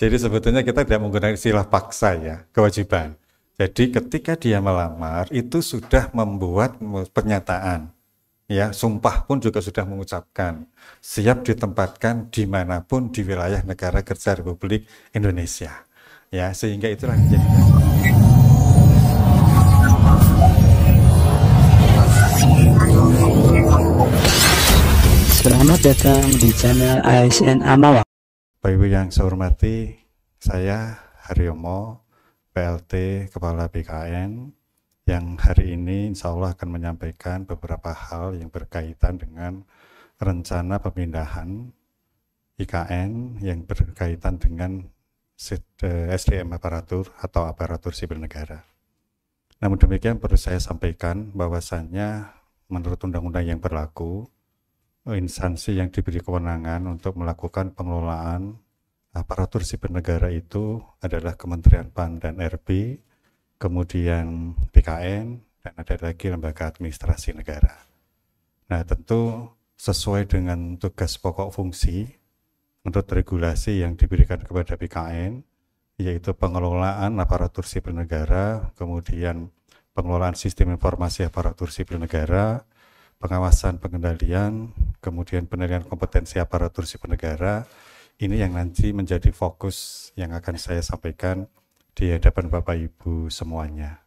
Jadi sebetulnya kita tidak menggunakan istilah paksa ya, kewajiban. Jadi ketika dia melamar itu sudah membuat pernyataan. Ya, sumpah pun juga sudah mengucapkan siap ditempatkan dimanapun di wilayah negara kerja Republik Indonesia. Ya, sehingga itulah menjadi Selamat datang di channel ASN Amawa. Bapak Ibu yang saya hormati, saya Haryomo, PLT Kepala BKN, yang hari ini insya Allah akan menyampaikan beberapa hal yang berkaitan dengan rencana pemindahan IKN yang berkaitan dengan SDM aparatur atau aparatur sipil negara. Namun demikian perlu saya sampaikan bahwasannya menurut undang-undang yang berlaku, instansi yang diberi kewenangan untuk melakukan pengelolaan aparatur sipil negara itu adalah Kementerian PAN dan RB, kemudian BKN, dan ada lagi lembaga administrasi negara. Nah tentu sesuai dengan tugas pokok fungsi menurut regulasi yang diberikan kepada BKN, yaitu pengelolaan aparatur sipil negara, kemudian pengelolaan sistem informasi aparatur sipil negara, pengawasan pengendalian, kemudian penilaian kompetensi aparatur sipil negara, ini yang nanti menjadi fokus yang akan saya sampaikan di hadapan Bapak Ibu semuanya.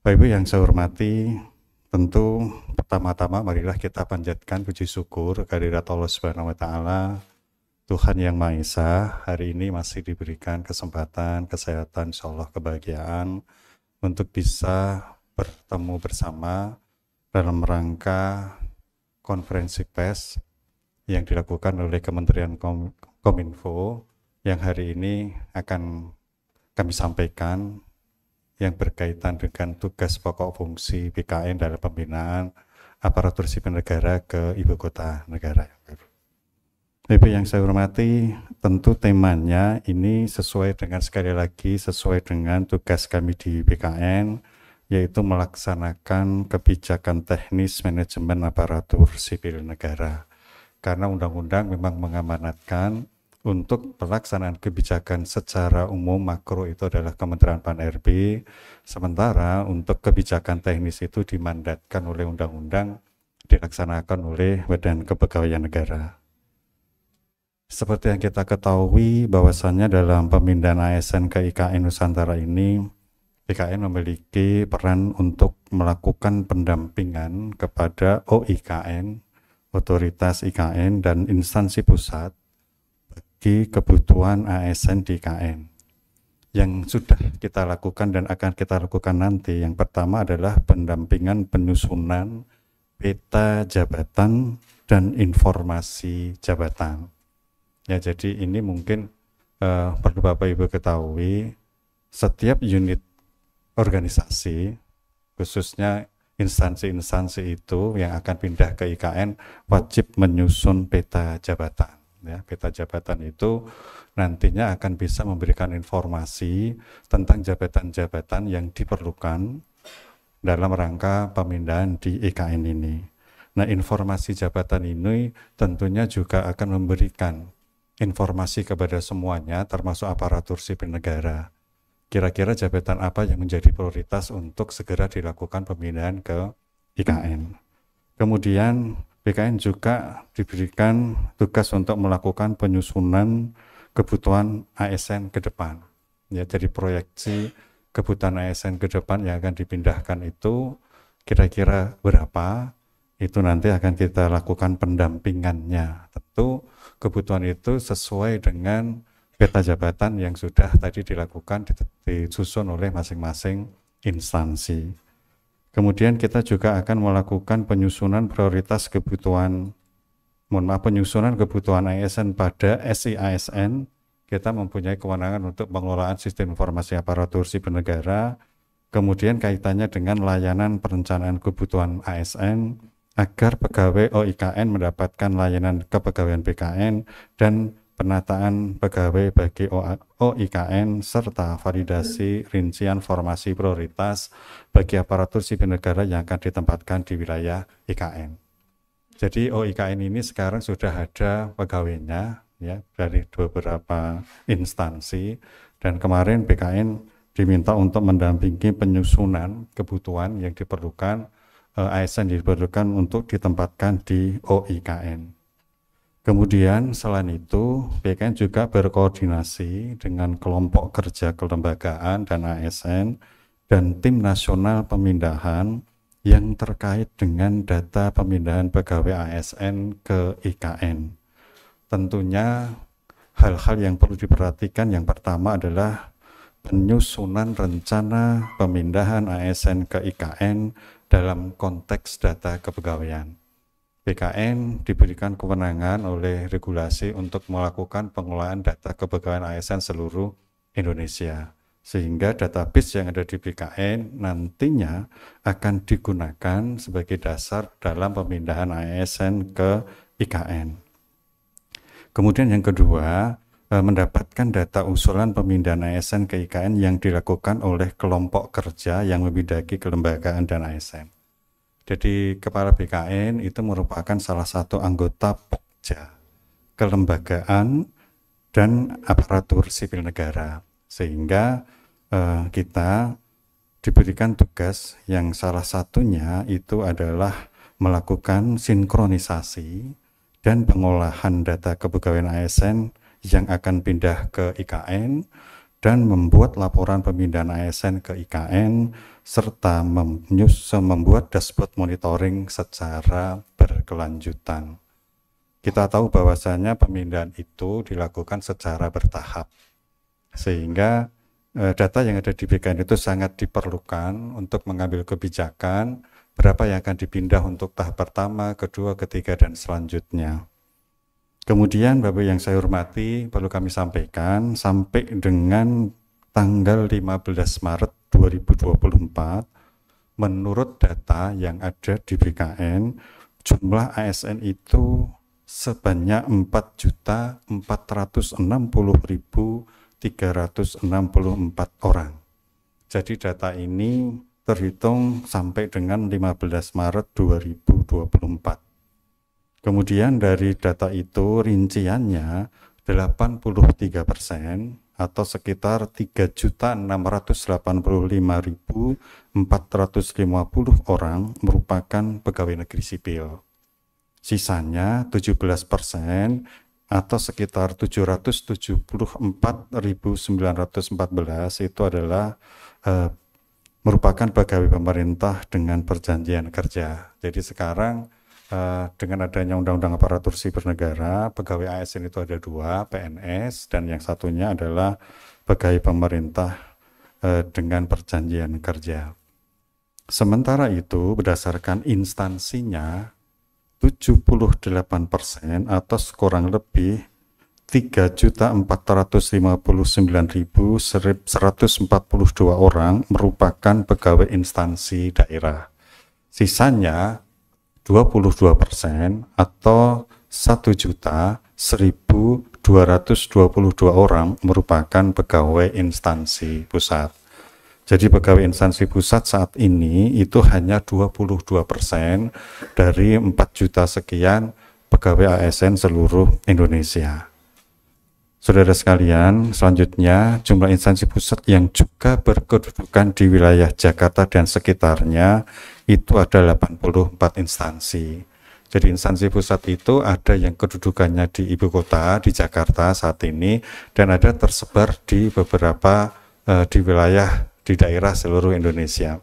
Bapak Ibu yang saya hormati, tentu pertama-tama marilah kita panjatkan puji syukur kehadirat Allah Subhanahu wa taala Tuhan Yang Maha Esa hari ini masih diberikan kesempatan, kesehatan, insya Allah kebahagiaan untuk bisa bertemu bersama dalam rangka konferensi pers yang dilakukan oleh Kementerian Kom Kominfo yang hari ini akan kami sampaikan yang berkaitan dengan tugas pokok fungsi BKN dalam pembinaan aparatur sipil negara ke ibu kota negara. Bapak yang saya hormati, tentu temanya ini sesuai dengan sekali lagi sesuai dengan tugas kami di BKN yaitu melaksanakan kebijakan teknis manajemen aparatur sipil negara. Karena undang-undang memang mengamanatkan untuk pelaksanaan kebijakan secara umum makro itu adalah Kementerian Pan-RB, sementara untuk kebijakan teknis itu dimandatkan oleh undang-undang dilaksanakan oleh Badan Kepegawaian Negara. Seperti yang kita ketahui bahwasannya dalam pemindahan ASN ke IKN Nusantara ini BKN memiliki peran untuk melakukan pendampingan kepada OIKN, otoritas IKN dan instansi pusat bagi kebutuhan ASN di IKN. Yang sudah kita lakukan dan akan kita lakukan nanti yang pertama adalah pendampingan penyusunan peta jabatan dan informasi jabatan. Ya, jadi ini mungkin uh, perlu Bapak Ibu ketahui setiap unit organisasi khususnya instansi-instansi itu yang akan pindah ke IKN wajib menyusun peta jabatan. Ya, peta jabatan itu nantinya akan bisa memberikan informasi tentang jabatan-jabatan yang diperlukan dalam rangka pemindahan di IKN ini. Nah, informasi jabatan ini tentunya juga akan memberikan informasi kepada semuanya termasuk aparatur sipil negara kira-kira jabatan apa yang menjadi prioritas untuk segera dilakukan pemindahan ke IKN. Kemudian BKN juga diberikan tugas untuk melakukan penyusunan kebutuhan ASN ke depan. Ya, jadi proyeksi kebutuhan ASN ke depan yang akan dipindahkan itu kira-kira berapa itu nanti akan kita lakukan pendampingannya. Tentu kebutuhan itu sesuai dengan peta jabatan yang sudah tadi dilakukan disusun oleh masing-masing instansi. Kemudian kita juga akan melakukan penyusunan prioritas kebutuhan mohon maaf penyusunan kebutuhan ASN pada SIASN kita mempunyai kewenangan untuk pengelolaan sistem informasi aparatur sipil negara kemudian kaitannya dengan layanan perencanaan kebutuhan ASN agar pegawai OIKN mendapatkan layanan kepegawaian BKN dan penataan pegawai bagi OIKN, serta validasi rincian formasi prioritas bagi aparatur sipil negara yang akan ditempatkan di wilayah IKN. Jadi OIKN ini sekarang sudah ada pegawainya ya dari beberapa instansi dan kemarin BKN diminta untuk mendampingi penyusunan kebutuhan yang diperlukan eh, ASN diperlukan untuk ditempatkan di OIKN. Kemudian selain itu BKN juga berkoordinasi dengan kelompok kerja kelembagaan dan ASN dan tim nasional pemindahan yang terkait dengan data pemindahan pegawai ASN ke IKN. Tentunya hal-hal yang perlu diperhatikan yang pertama adalah penyusunan rencana pemindahan ASN ke IKN dalam konteks data kepegawaian. BKN diberikan kewenangan oleh regulasi untuk melakukan pengelolaan data kepegawaian ASN seluruh Indonesia. Sehingga database yang ada di BKN nantinya akan digunakan sebagai dasar dalam pemindahan ASN ke IKN. Kemudian yang kedua, eh, mendapatkan data usulan pemindahan ASN ke IKN yang dilakukan oleh kelompok kerja yang membidaki kelembagaan dan ASN. Jadi kepala BKN itu merupakan salah satu anggota pokja kelembagaan dan aparatur sipil negara sehingga eh, kita diberikan tugas yang salah satunya itu adalah melakukan sinkronisasi dan pengolahan data kepegawaian ASN yang akan pindah ke IKN dan membuat laporan pemindahan ASN ke IKN serta membuat dashboard monitoring secara berkelanjutan. Kita tahu bahwasanya pemindahan itu dilakukan secara bertahap sehingga eh, data yang ada di BKN itu sangat diperlukan untuk mengambil kebijakan berapa yang akan dipindah untuk tahap pertama, kedua, ketiga, dan selanjutnya. Kemudian Bapak yang saya hormati perlu kami sampaikan sampai dengan tanggal 15 Maret 2024 menurut data yang ada di BKN jumlah ASN itu sebanyak 4.460.364 orang. Jadi data ini terhitung sampai dengan 15 Maret 2024. Kemudian dari data itu rinciannya 83 persen atau sekitar 3.685.450 orang merupakan pegawai negeri sipil. Sisanya 17 persen atau sekitar 774.914 itu adalah eh, merupakan pegawai pemerintah dengan perjanjian kerja. Jadi sekarang Eh, dengan adanya undang-undang aparatur sipil negara, pegawai ASN itu ada dua, PNS, dan yang satunya adalah pegawai pemerintah eh, dengan perjanjian kerja. Sementara itu, berdasarkan instansinya, 78% persen atau kurang lebih 3.459.142 orang merupakan pegawai instansi daerah. Sisanya 22 persen atau 1 juta 1222 orang merupakan pegawai instansi pusat. Jadi pegawai instansi pusat saat ini itu hanya 22 persen dari 4 juta sekian pegawai ASN seluruh Indonesia. Saudara sekalian, selanjutnya jumlah instansi pusat yang juga berkedudukan di wilayah Jakarta dan sekitarnya itu ada 84 instansi. Jadi instansi pusat itu ada yang kedudukannya di ibu kota di Jakarta saat ini dan ada tersebar di beberapa eh, di wilayah di daerah seluruh Indonesia.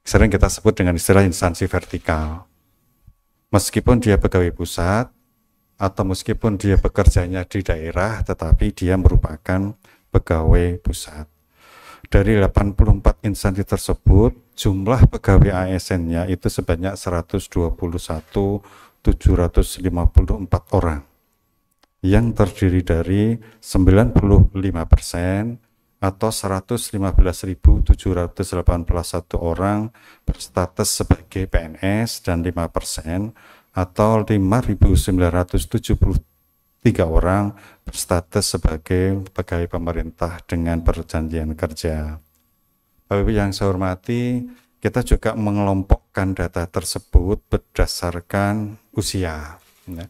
Sering kita sebut dengan istilah instansi vertikal. Meskipun dia pegawai pusat, atau meskipun dia bekerjanya di daerah tetapi dia merupakan pegawai pusat. Dari 84 instansi tersebut, jumlah pegawai ASN-nya itu sebanyak 121.754 orang yang terdiri dari 95 persen atau 115.781 orang berstatus sebagai PNS dan 5 persen atau 5.973 orang berstatus sebagai pegawai pemerintah dengan perjanjian kerja. Bapak Ibu yang saya hormati, kita juga mengelompokkan data tersebut berdasarkan usia. Ya.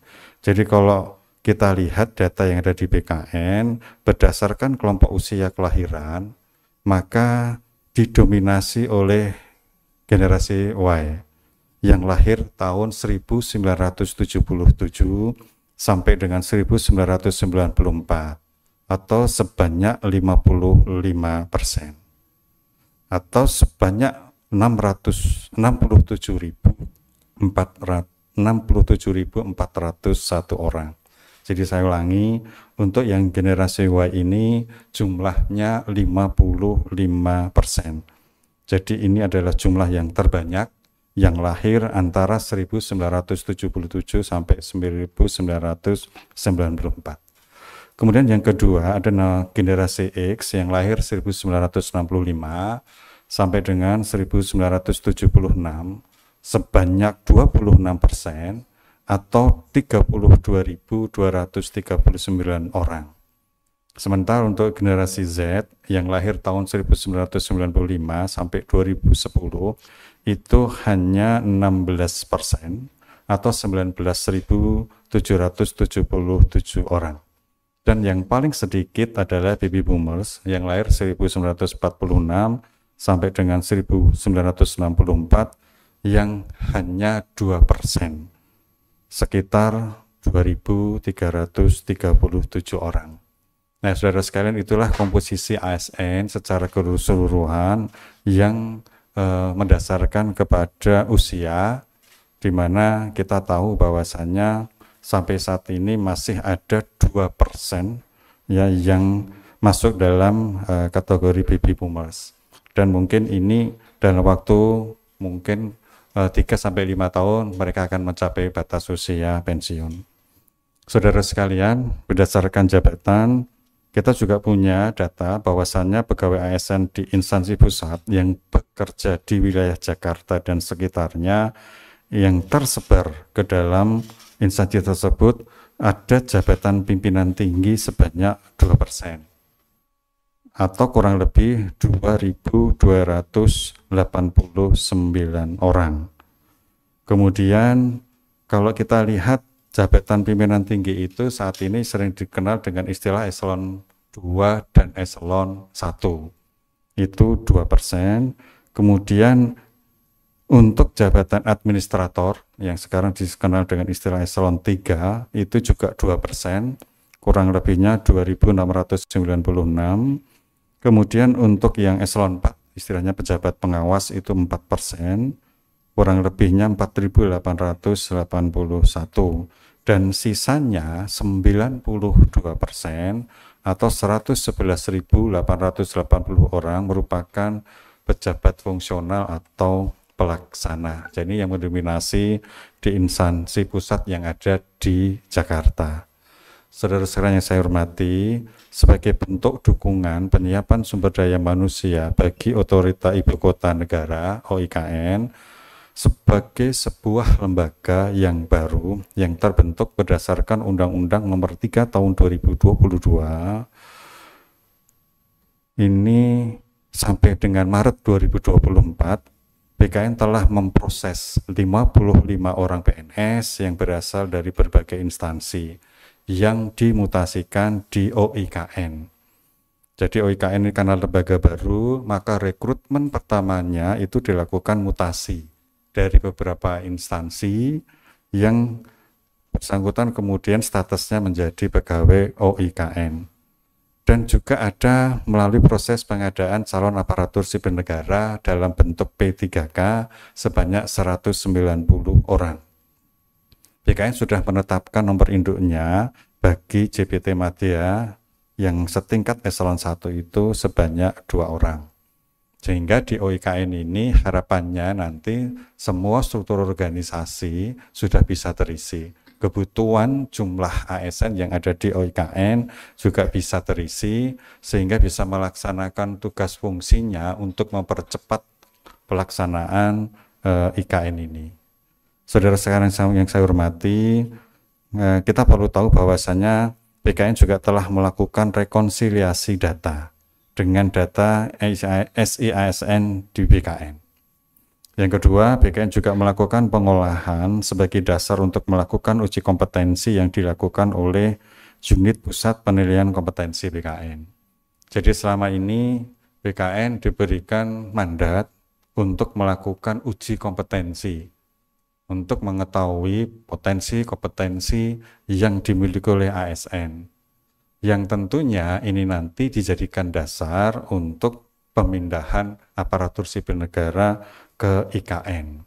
Jadi kalau kita lihat data yang ada di BKN berdasarkan kelompok usia kelahiran, maka didominasi oleh generasi Y yang lahir tahun 1977 sampai dengan 1994 atau sebanyak 55 persen atau sebanyak 667.401 orang. Jadi saya ulangi, untuk yang generasi Y ini jumlahnya 55 persen. Jadi ini adalah jumlah yang terbanyak yang lahir antara 1977 sampai 1994. Kemudian yang kedua ada generasi X yang lahir 1965 sampai dengan 1976 sebanyak 26 persen atau 32.239 orang. Sementara untuk generasi Z yang lahir tahun 1995 sampai 2010 itu hanya 16 persen atau 19.777 orang. Dan yang paling sedikit adalah baby boomers yang lahir 1946 sampai dengan 1964 yang hanya 2 persen, sekitar 2.337 orang. Nah, saudara sekalian, itulah komposisi ASN secara keseluruhan yang Eh, mendasarkan kepada usia di mana kita tahu bahwasannya sampai saat ini masih ada dua ya yang masuk dalam uh, kategori baby boomers. Dan mungkin ini dalam waktu mungkin eh, tiga sampai lima tahun mereka akan mencapai batas usia pensiun. Saudara sekalian, berdasarkan jabatan kita juga punya data bahwasannya pegawai ASN di instansi pusat yang bekerja di wilayah Jakarta dan sekitarnya yang tersebar ke dalam instansi tersebut ada jabatan pimpinan tinggi sebanyak 2% atau kurang lebih 2.289 orang. Kemudian kalau kita lihat jabatan pimpinan tinggi itu saat ini sering dikenal dengan istilah eselon 2 dan eselon 1 itu 2 persen kemudian untuk jabatan administrator yang sekarang dikenal dengan istilah eselon 3 itu juga 2 persen kurang lebihnya 2696 kemudian untuk yang eselon 4 istilahnya pejabat pengawas itu 4 persen kurang lebihnya 4881 dan sisanya 92 persen atau 111.880 orang merupakan pejabat fungsional atau pelaksana. Jadi yang mendominasi di instansi pusat yang ada di Jakarta. Saudara-saudara yang saya hormati, sebagai bentuk dukungan penyiapan sumber daya manusia bagi otorita ibu kota negara OIKN, sebagai sebuah lembaga yang baru yang terbentuk berdasarkan Undang-Undang Nomor 3 Tahun 2022 ini sampai dengan Maret 2024 BKN telah memproses 55 orang PNS yang berasal dari berbagai instansi yang dimutasikan di OIKN. Jadi OIKN ini karena lembaga baru, maka rekrutmen pertamanya itu dilakukan mutasi dari beberapa instansi yang bersangkutan kemudian statusnya menjadi pegawai OIKN. Dan juga ada melalui proses pengadaan calon aparatur sipil negara dalam bentuk P3K sebanyak 190 orang. BKN sudah menetapkan nomor induknya bagi JPT Madya yang setingkat eselon 1 itu sebanyak dua orang. Sehingga di OIKN ini harapannya nanti semua struktur organisasi sudah bisa terisi. Kebutuhan jumlah ASN yang ada di OIKN juga bisa terisi sehingga bisa melaksanakan tugas fungsinya untuk mempercepat pelaksanaan eh, IKN ini. Saudara sekarang yang saya hormati, eh, kita perlu tahu bahwasannya PKN juga telah melakukan rekonsiliasi data dengan data SEASN di BKN. Yang kedua, BKN juga melakukan pengolahan sebagai dasar untuk melakukan uji kompetensi yang dilakukan oleh unit pusat penilaian kompetensi BKN. Jadi selama ini BKN diberikan mandat untuk melakukan uji kompetensi untuk mengetahui potensi kompetensi yang dimiliki oleh ASN yang tentunya ini nanti dijadikan dasar untuk pemindahan aparatur sipil negara ke IKN.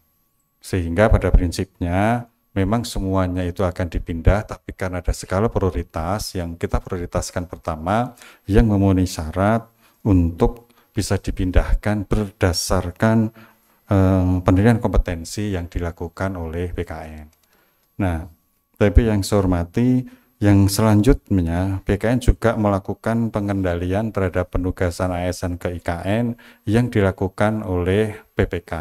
Sehingga pada prinsipnya memang semuanya itu akan dipindah tapi karena ada skala prioritas yang kita prioritaskan pertama yang memenuhi syarat untuk bisa dipindahkan berdasarkan eh, penilaian kompetensi yang dilakukan oleh BKN. Nah, tapi yang saya hormati yang selanjutnya, BKN juga melakukan pengendalian terhadap penugasan ASN ke IKN yang dilakukan oleh PPK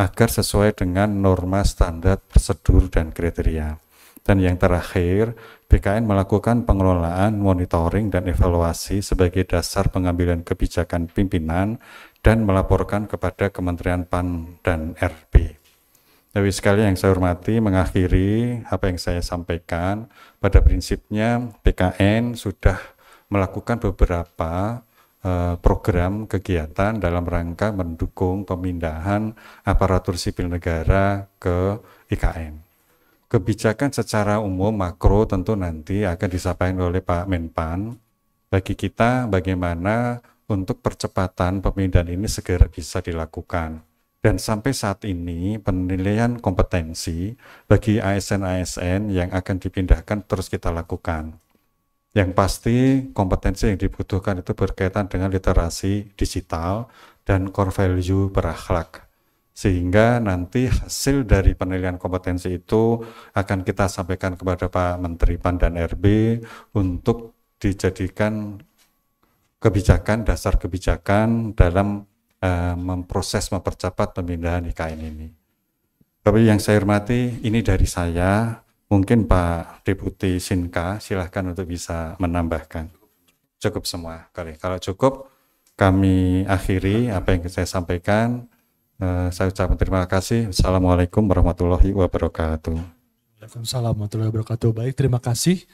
agar sesuai dengan norma standar prosedur dan kriteria. Dan yang terakhir, BKN melakukan pengelolaan, monitoring, dan evaluasi sebagai dasar pengambilan kebijakan pimpinan dan melaporkan kepada Kementerian PAN dan RB. Tapi sekali yang saya hormati mengakhiri apa yang saya sampaikan. Pada prinsipnya PKN sudah melakukan beberapa eh, program kegiatan dalam rangka mendukung pemindahan aparatur sipil negara ke IKN. Kebijakan secara umum makro tentu nanti akan disampaikan oleh Pak Menpan. Bagi kita bagaimana untuk percepatan pemindahan ini segera bisa dilakukan dan sampai saat ini penilaian kompetensi bagi ASN-ASN yang akan dipindahkan terus kita lakukan. Yang pasti kompetensi yang dibutuhkan itu berkaitan dengan literasi digital dan core value berakhlak. Sehingga nanti hasil dari penilaian kompetensi itu akan kita sampaikan kepada Pak Menteri PAN dan RB untuk dijadikan kebijakan, dasar kebijakan dalam uh, memproses mempercepat pemindahan IKN ini. Tapi yang saya hormati ini dari saya, mungkin Pak Deputi Sinka silahkan untuk bisa menambahkan. Cukup semua kali. Kalau cukup kami akhiri apa yang saya sampaikan. Uh, saya ucapkan terima kasih. Assalamualaikum warahmatullahi wabarakatuh. assalamualaikum warahmatullahi wabarakatuh. Baik, terima kasih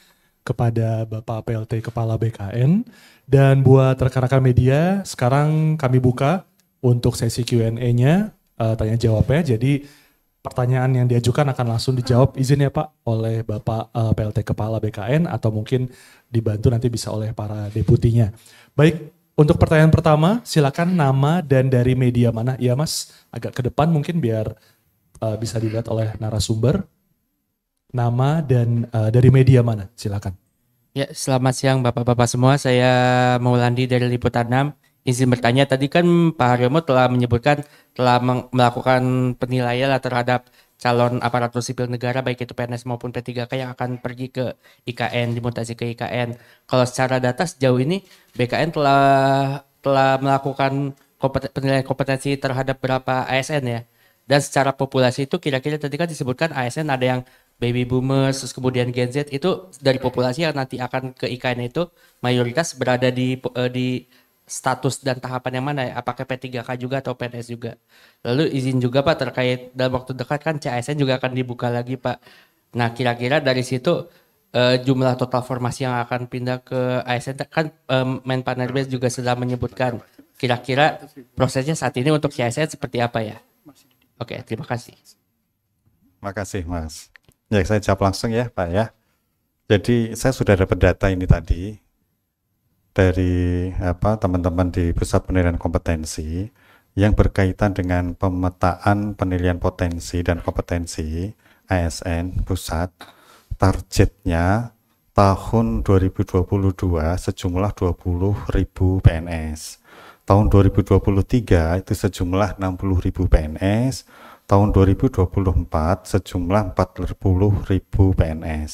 kepada Bapak PLT Kepala BKN dan buat rekan-rekan media sekarang kami buka untuk sesi Q&A-nya, uh, eh, tanya jawabnya. Jadi pertanyaan yang diajukan akan langsung dijawab izin ya Pak oleh Bapak uh, eh, PLT Kepala BKN atau mungkin dibantu nanti bisa oleh para deputinya. Baik, untuk pertanyaan pertama silakan nama dan dari media mana? Ya Mas, agak ke depan mungkin biar uh, bisa dilihat oleh narasumber. Nama dan uh, dari media mana? Silakan. Ya, selamat siang Bapak-bapak semua. Saya Maulandi dari Liputan 6 izin bertanya tadi kan Pak Haryono telah menyebutkan telah melakukan penilaian terhadap calon aparatur sipil negara baik itu PNS maupun P3K yang akan pergi ke IKN dimutasi ke IKN. Kalau secara data sejauh ini BKN telah telah melakukan kompeten, penilaian kompetensi terhadap berapa ASN ya. Dan secara populasi itu kira-kira tadi kan disebutkan ASN ada yang baby boomers terus kemudian Gen Z itu dari populasi yang nanti akan ke IKN itu mayoritas berada di eh, di status dan tahapan yang mana ya? Apakah P3K juga atau PNS juga? Lalu izin juga Pak terkait dalam waktu dekat kan CSN juga akan dibuka lagi Pak. Nah kira-kira dari situ uh, jumlah total formasi yang akan pindah ke ASN kan um, eh, RB juga sudah menyebutkan kira-kira prosesnya saat ini untuk CSN seperti apa ya? Oke, okay, terima kasih. Terima kasih Mas. Ya saya jawab langsung ya Pak ya. Jadi saya sudah dapat data ini tadi dari apa teman-teman di pusat penilaian kompetensi yang berkaitan dengan pemetaan penilaian potensi dan kompetensi ASN pusat targetnya tahun 2022 sejumlah 20.000 PNS. Tahun 2023 itu sejumlah 60.000 PNS, tahun 2024 sejumlah 40.000 PNS.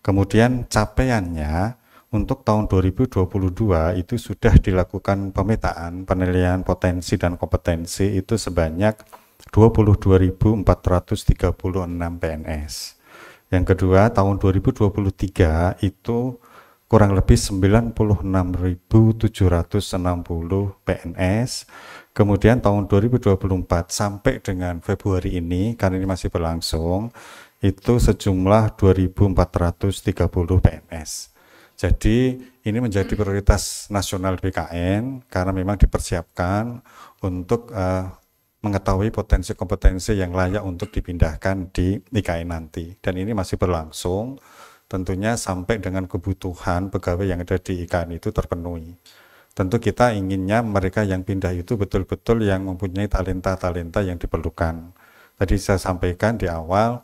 Kemudian capaiannya untuk tahun 2022 itu sudah dilakukan pemetaan penilaian potensi dan kompetensi itu sebanyak 22.436 PNS. Yang kedua, tahun 2023 itu kurang lebih 96.760 PNS. Kemudian tahun 2024 sampai dengan Februari ini, karena ini masih berlangsung, itu sejumlah 2.430 PNS. Jadi ini menjadi prioritas nasional BKN karena memang dipersiapkan untuk uh, mengetahui potensi-kompetensi yang layak untuk dipindahkan di IKN nanti. Dan ini masih berlangsung tentunya sampai dengan kebutuhan pegawai yang ada di IKN itu terpenuhi. Tentu kita inginnya mereka yang pindah itu betul-betul yang mempunyai talenta-talenta yang diperlukan. Tadi saya sampaikan di awal,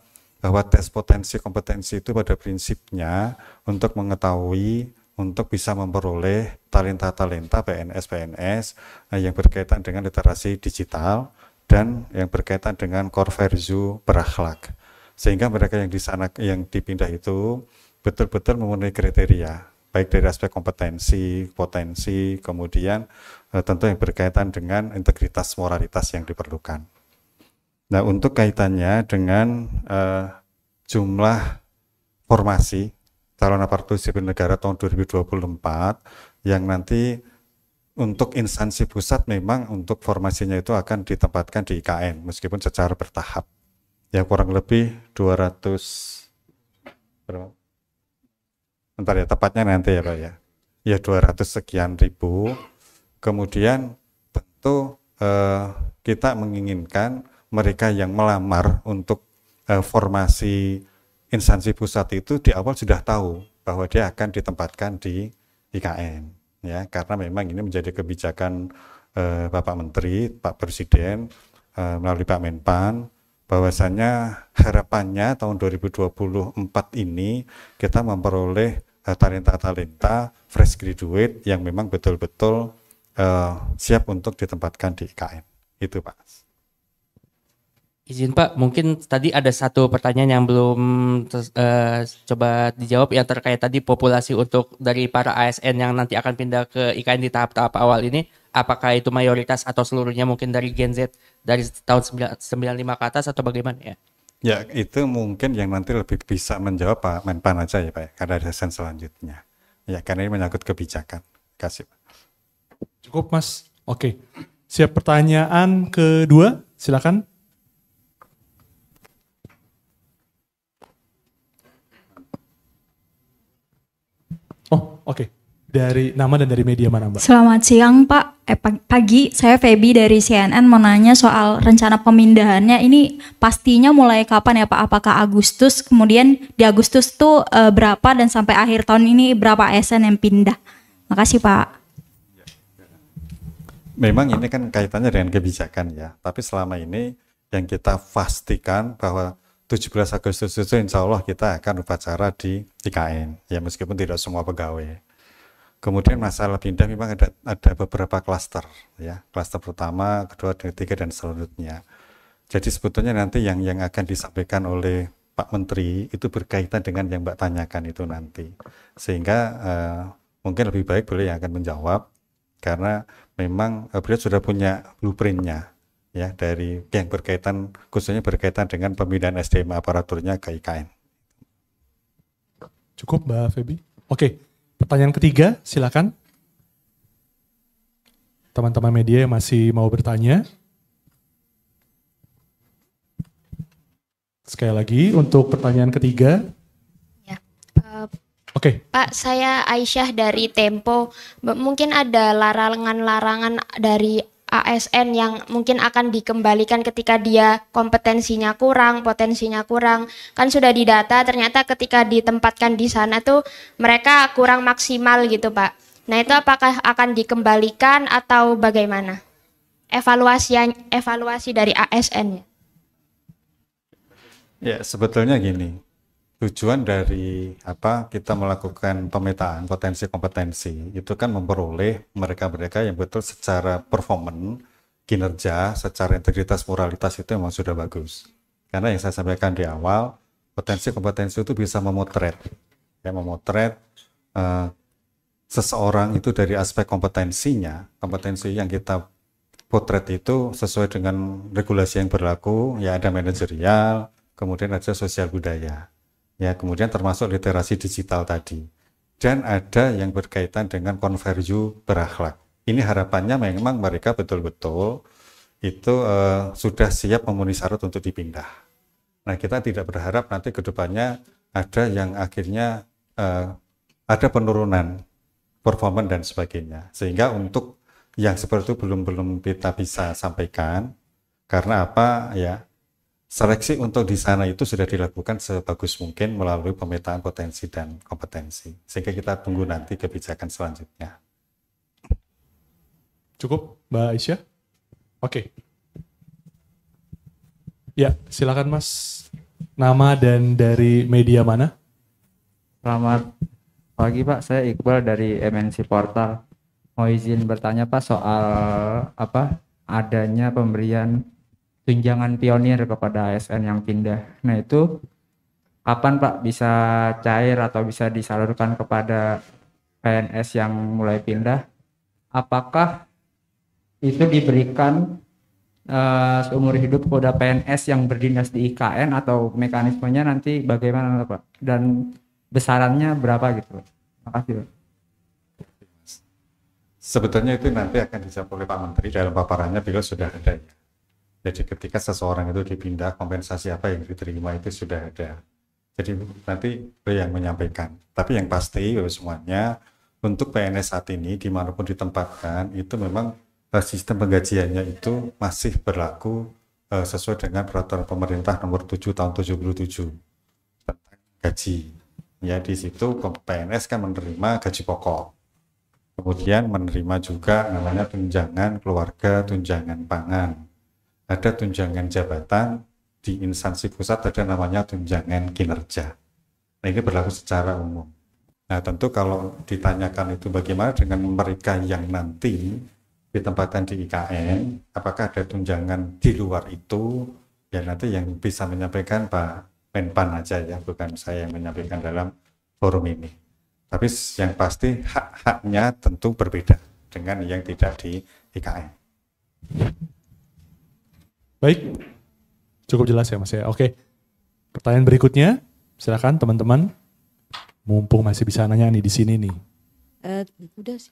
bahwa tes potensi kompetensi itu pada prinsipnya untuk mengetahui untuk bisa memperoleh talenta-talenta PNS-PNS eh, yang berkaitan dengan literasi digital dan yang berkaitan dengan core value berakhlak. Sehingga mereka yang di sana yang dipindah itu betul-betul memenuhi kriteria baik dari aspek kompetensi, potensi, kemudian eh, tentu yang berkaitan dengan integritas moralitas yang diperlukan. Nah, untuk kaitannya dengan uh, jumlah formasi calon aparatur sipil negara tahun 2024 yang nanti untuk instansi pusat memang untuk formasinya itu akan ditempatkan di IKN meskipun secara bertahap. Ya kurang lebih 200 berapa? Bentar ya, tepatnya nanti ya Pak ya. Ya 200 sekian ribu. Kemudian tentu eh, kita menginginkan mereka yang melamar untuk uh, formasi instansi pusat itu di awal sudah tahu bahwa dia akan ditempatkan di IKN ya karena memang ini menjadi kebijakan uh, Bapak Menteri, Pak Presiden uh, melalui Pak Menpan bahwasanya harapannya tahun 2024 ini kita memperoleh talenta-talenta uh, fresh graduate yang memang betul-betul uh, siap untuk ditempatkan di IKN. Itu Pak. Izin Pak, mungkin tadi ada satu pertanyaan yang belum uh, coba dijawab yang terkait tadi populasi untuk dari para ASN yang nanti akan pindah ke IKN di tahap-tahap awal ini, apakah itu mayoritas atau seluruhnya mungkin dari Gen Z dari tahun 95 ke atas atau bagaimana ya? Ya, itu mungkin yang nanti lebih bisa menjawab Pak Menpan aja ya Pak ya, karena ada ASN selanjutnya. Ya, karena ini menyangkut kebijakan. Kasih Pak. Cukup Mas. Oke. Siap pertanyaan kedua, silakan. Oke. Okay. Dari nama dan dari media mana, Mbak? Selamat siang, Pak. Eh, pagi, saya Feby dari CNN mau nanya soal rencana pemindahannya. Ini pastinya mulai kapan ya, Pak? Apakah Agustus? Kemudian di Agustus tuh e, berapa dan sampai akhir tahun ini berapa ASN yang pindah? Makasih, Pak. Memang ini kan kaitannya dengan kebijakan ya, tapi selama ini yang kita pastikan bahwa 17 Agustus itu insya Allah kita akan upacara di IKN, ya meskipun tidak semua pegawai. Kemudian masalah pindah memang ada, ada beberapa klaster, ya klaster pertama, kedua, ketiga dan selanjutnya. Jadi sebetulnya nanti yang yang akan disampaikan oleh Pak Menteri itu berkaitan dengan yang Mbak tanyakan itu nanti, sehingga eh, mungkin lebih baik boleh yang akan menjawab karena memang eh, beliau sudah punya blueprintnya ya dari yang berkaitan khususnya berkaitan dengan pemindahan SDM aparaturnya ke IKN. Cukup Mbak Febi. Oke, pertanyaan ketiga silakan. Teman-teman media yang masih mau bertanya. Sekali lagi untuk pertanyaan ketiga. Ya. Uh, Oke. Okay. Pak, saya Aisyah dari Tempo. Mungkin ada larangan-larangan dari ASN yang mungkin akan dikembalikan ketika dia kompetensinya kurang, potensinya kurang. Kan sudah didata, ternyata ketika ditempatkan di sana tuh mereka kurang maksimal gitu, Pak. Nah, itu apakah akan dikembalikan atau bagaimana? Evaluasi evaluasi dari asn Ya, sebetulnya gini tujuan dari apa kita melakukan pemetaan potensi kompetensi itu kan memperoleh mereka-mereka yang betul secara performan kinerja secara integritas moralitas itu memang sudah bagus karena yang saya sampaikan di awal potensi-kompetensi itu bisa memotret ya memotret uh, seseorang itu dari aspek kompetensinya kompetensi yang kita potret itu sesuai dengan regulasi yang berlaku ya ada manajerial kemudian ada sosial budaya ya kemudian termasuk literasi digital tadi dan ada yang berkaitan dengan konverju berakhlak ini harapannya memang mereka betul-betul itu uh, sudah siap memenuhi syarat untuk dipindah nah kita tidak berharap nanti kedepannya ada yang akhirnya uh, ada penurunan performa dan sebagainya sehingga untuk yang seperti itu belum belum kita bisa sampaikan karena apa ya seleksi untuk di sana itu sudah dilakukan sebagus mungkin melalui pemetaan potensi dan kompetensi. Sehingga kita tunggu nanti kebijakan selanjutnya. Cukup, Mbak Aisyah? Oke. Okay. Ya, silakan Mas. Nama dan dari media mana? Selamat pagi Pak, saya Iqbal dari MNC Portal. Mau izin bertanya Pak soal apa adanya pemberian tunjangan pionir kepada ASN yang pindah. Nah itu kapan Pak bisa cair atau bisa disalurkan kepada PNS yang mulai pindah? Apakah itu diberikan uh, seumur hidup kepada PNS yang berdinas di IKN atau mekanismenya nanti bagaimana Pak? Dan besarannya berapa gitu? Terima kasih Pak. Sebetulnya itu nanti akan dijawab oleh Pak Menteri dalam paparannya beliau sudah ada ya jadi ketika seseorang itu dipindah, kompensasi apa yang diterima itu sudah ada. Jadi nanti beliau yang menyampaikan. Tapi yang pasti ya, semuanya untuk PNS saat ini dimanapun ditempatkan itu memang eh, sistem penggajiannya itu masih berlaku eh, sesuai dengan peraturan pemerintah nomor 7 tahun 77 tentang gaji. Ya di situ PNS kan menerima gaji pokok. Kemudian menerima juga namanya tunjangan keluarga, tunjangan pangan ada tunjangan jabatan, di instansi pusat ada namanya tunjangan kinerja. Nah, ini berlaku secara umum. Nah, tentu kalau ditanyakan itu bagaimana dengan mereka yang nanti ditempatkan di IKN, apakah ada tunjangan di luar itu? Ya nanti yang bisa menyampaikan Pak Menpan aja ya, bukan saya yang menyampaikan dalam forum ini. Tapi yang pasti hak-haknya tentu berbeda dengan yang tidak di IKN. Baik, cukup jelas ya Mas ya. Oke, pertanyaan berikutnya silakan teman-teman. Mumpung masih bisa nanya nih di sini nih. Uh, udah sih.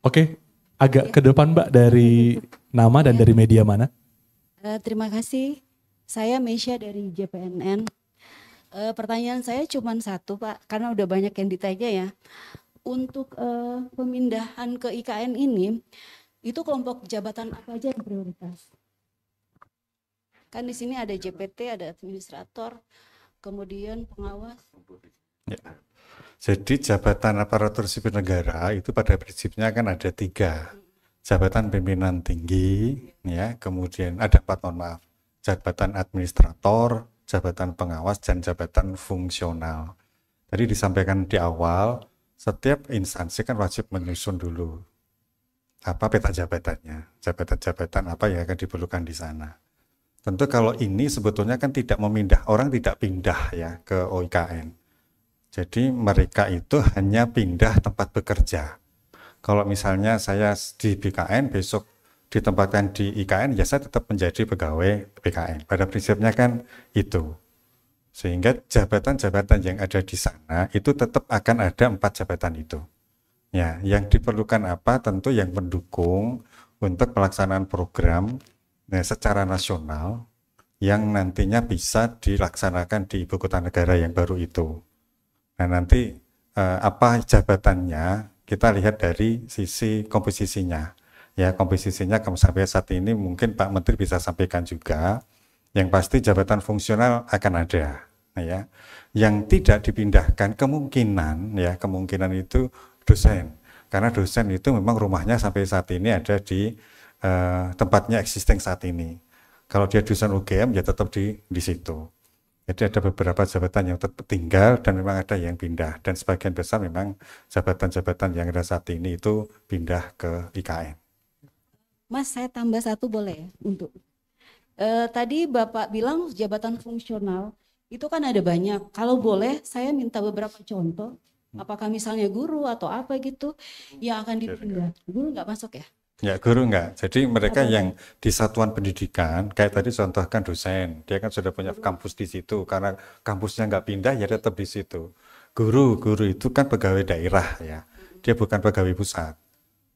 Oke, agak ya. ke depan Mbak dari nama dan ya. dari media mana? Uh, terima kasih. Saya Mesya dari JPNN. Uh, eh, pertanyaan saya cuma satu Pak, karena udah banyak yang ditanya ya. Untuk uh, pemindahan ke IKN ini, itu kelompok jabatan apa aja yang prioritas? kan di sini ada JPT ada administrator kemudian pengawas ya. jadi jabatan aparatur sipil negara itu pada prinsipnya kan ada tiga jabatan pimpinan tinggi ya kemudian ada empat mohon maaf jabatan administrator jabatan pengawas dan jabatan fungsional tadi disampaikan di awal setiap instansi kan wajib menyusun dulu apa peta jabatannya, jabatan-jabatan apa yang akan diperlukan di sana. Tentu kalau ini sebetulnya kan tidak memindah, orang tidak pindah ya ke OIKN. Jadi mereka itu hanya pindah tempat bekerja. Kalau misalnya saya di BKN, besok ditempatkan di IKN, ya saya tetap menjadi pegawai BKN. Pada prinsipnya kan itu. Sehingga jabatan-jabatan yang ada di sana itu tetap akan ada empat jabatan itu. Ya, yang diperlukan apa? Tentu yang mendukung untuk pelaksanaan program nah, secara nasional yang nantinya bisa dilaksanakan di ibu kota negara yang baru itu. Nah nanti eh, apa jabatannya kita lihat dari sisi komposisinya. Ya komposisinya kamu sampai saat ini mungkin Pak Menteri bisa sampaikan juga. Yang pasti jabatan fungsional akan ada. Nah, ya yang tidak dipindahkan kemungkinan ya kemungkinan itu dosen karena dosen itu memang rumahnya sampai saat ini ada di Eh, tempatnya existing saat ini. Kalau dia jurusan UGM ya tetap di di situ. Jadi ada beberapa jabatan yang tetap tinggal dan memang ada yang pindah dan sebagian besar memang jabatan-jabatan yang ada saat ini itu pindah ke IKN. Mas, saya tambah satu boleh ya? untuk e, tadi Bapak bilang jabatan fungsional itu kan ada banyak. Kalau boleh saya minta beberapa contoh. Hmm. Apakah misalnya guru atau apa gitu yang akan dipindah? Guru nggak masuk ya? Ya guru enggak. Jadi mereka Aduh. yang di satuan pendidikan, kayak tadi contohkan dosen, dia kan sudah punya kampus di situ. Karena kampusnya enggak pindah, ya tetap di situ. Guru, guru itu kan pegawai daerah ya. Dia bukan pegawai pusat.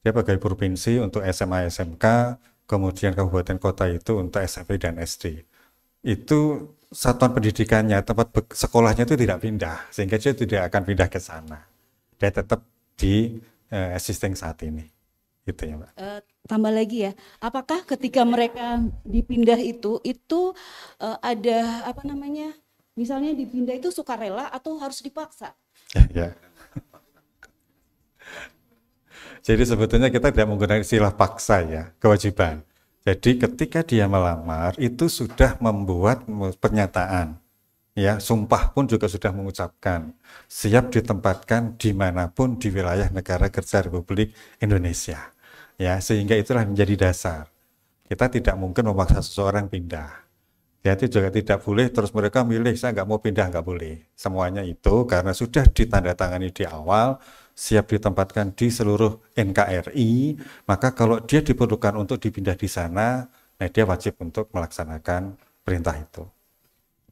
Dia pegawai provinsi untuk SMA, SMK, kemudian kabupaten kota itu untuk SMP dan SD. Itu satuan pendidikannya, tempat sekolahnya itu tidak pindah, sehingga dia tidak akan pindah ke sana. Dia tetap di eh, existing saat ini. Gitu ya, Mbak. Uh, tambah lagi ya, apakah ketika mereka dipindah itu itu uh, ada apa namanya? Misalnya dipindah itu sukarela atau harus dipaksa? ya. ya. Jadi sebetulnya kita tidak menggunakan istilah paksa ya, kewajiban. Jadi ketika dia melamar itu sudah membuat pernyataan ya sumpah pun juga sudah mengucapkan siap ditempatkan dimanapun di wilayah negara kerja Republik Indonesia ya sehingga itulah menjadi dasar kita tidak mungkin memaksa seseorang pindah jadi juga tidak boleh terus mereka milih saya nggak mau pindah nggak boleh semuanya itu karena sudah ditandatangani di awal siap ditempatkan di seluruh NKRI maka kalau dia diperlukan untuk dipindah di sana nah dia wajib untuk melaksanakan perintah itu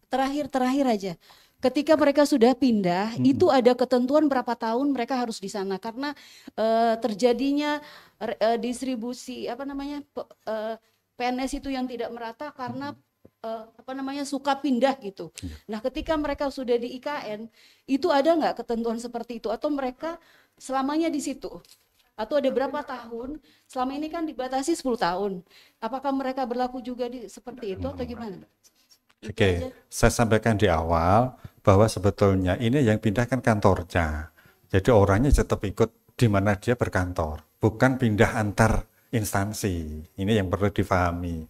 terakhir-terakhir aja. Ketika mereka sudah pindah, hmm. itu ada ketentuan berapa tahun mereka harus di sana karena uh, terjadinya uh, distribusi apa namanya uh, eh, PNS itu yang tidak merata karena uh, apa namanya suka pindah gitu. Iya. Nah, ketika mereka sudah di IKN, itu ada nggak ketentuan seperti itu atau mereka selamanya di situ? atau ada berapa tahun selama ini kan dibatasi 10 tahun apakah mereka berlaku juga di seperti itu atau gimana Oke, okay. saya sampaikan di awal bahwa sebetulnya ini yang pindahkan kantornya. Jadi orangnya tetap ikut di mana dia berkantor, bukan pindah antar instansi. Ini yang perlu difahami.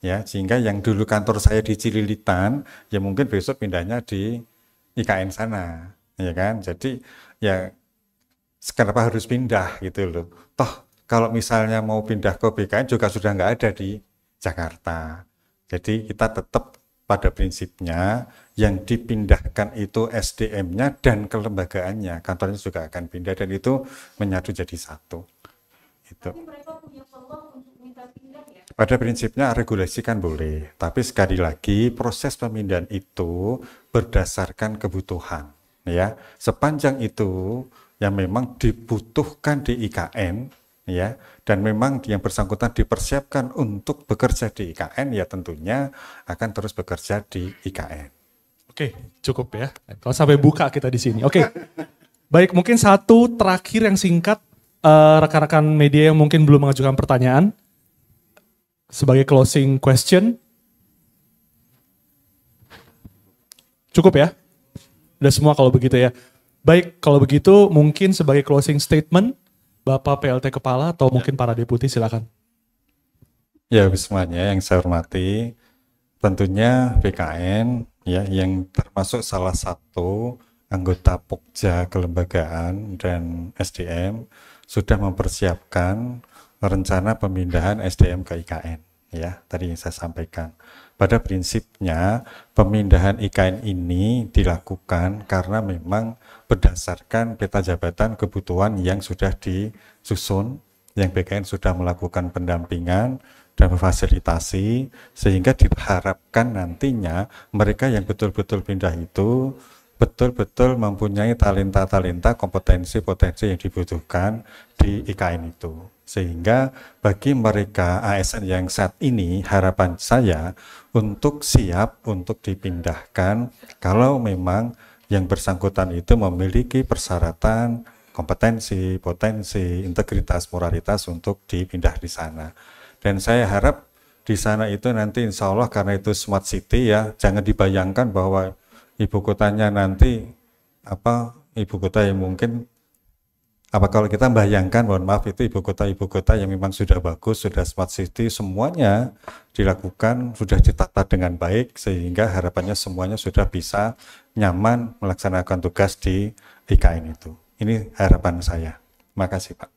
Ya, sehingga yang dulu kantor saya di Cililitan, ya mungkin besok pindahnya di IKN sana, ya kan? Jadi ya kenapa harus pindah gitu loh. Toh kalau misalnya mau pindah ke BKN juga sudah nggak ada di Jakarta. Jadi kita tetap pada prinsipnya yang dipindahkan itu SDM-nya dan kelembagaannya. Kantornya juga akan pindah dan itu menyatu jadi satu. Itu. Ya? Pada prinsipnya regulasi kan boleh, tapi sekali lagi proses pemindahan itu berdasarkan kebutuhan. Ya, sepanjang itu yang memang dibutuhkan di IKN ya dan memang yang bersangkutan dipersiapkan untuk bekerja di IKN ya tentunya akan terus bekerja di IKN. Oke, cukup ya. Kalau sampai buka kita di sini. Oke. Baik, mungkin satu terakhir yang singkat eh, rekan-rekan uh, media yang mungkin belum mengajukan pertanyaan sebagai closing question. Cukup ya? Udah semua kalau begitu ya. Baik, kalau begitu mungkin sebagai closing statement Bapak PLT Kepala atau ya. mungkin para deputi silakan. Ya, semuanya yang saya hormati, tentunya BKN ya yang termasuk salah satu anggota Pokja kelembagaan dan SDM sudah mempersiapkan rencana pemindahan SDM ke IKN ya tadi yang saya sampaikan pada prinsipnya, pemindahan IKN ini dilakukan karena memang berdasarkan peta jabatan kebutuhan yang sudah disusun, yang BKN sudah melakukan pendampingan dan memfasilitasi, sehingga diharapkan nantinya mereka yang betul-betul pindah itu betul-betul mempunyai talenta-talenta kompetensi-potensi yang dibutuhkan di IKN itu. Sehingga bagi mereka ASN yang saat ini harapan saya untuk siap untuk dipindahkan kalau memang yang bersangkutan itu memiliki persyaratan kompetensi, potensi, integritas, moralitas untuk dipindah di sana. Dan saya harap di sana itu nanti insya Allah karena itu smart city ya, jangan dibayangkan bahwa ibu kotanya nanti apa ibu kota yang mungkin apa kalau kita bayangkan mohon maaf itu ibu kota-ibu kota yang memang sudah bagus, sudah smart city, semuanya dilakukan sudah ditata dengan baik sehingga harapannya semuanya sudah bisa nyaman melaksanakan tugas di IKN itu. Ini harapan saya. Makasih Pak.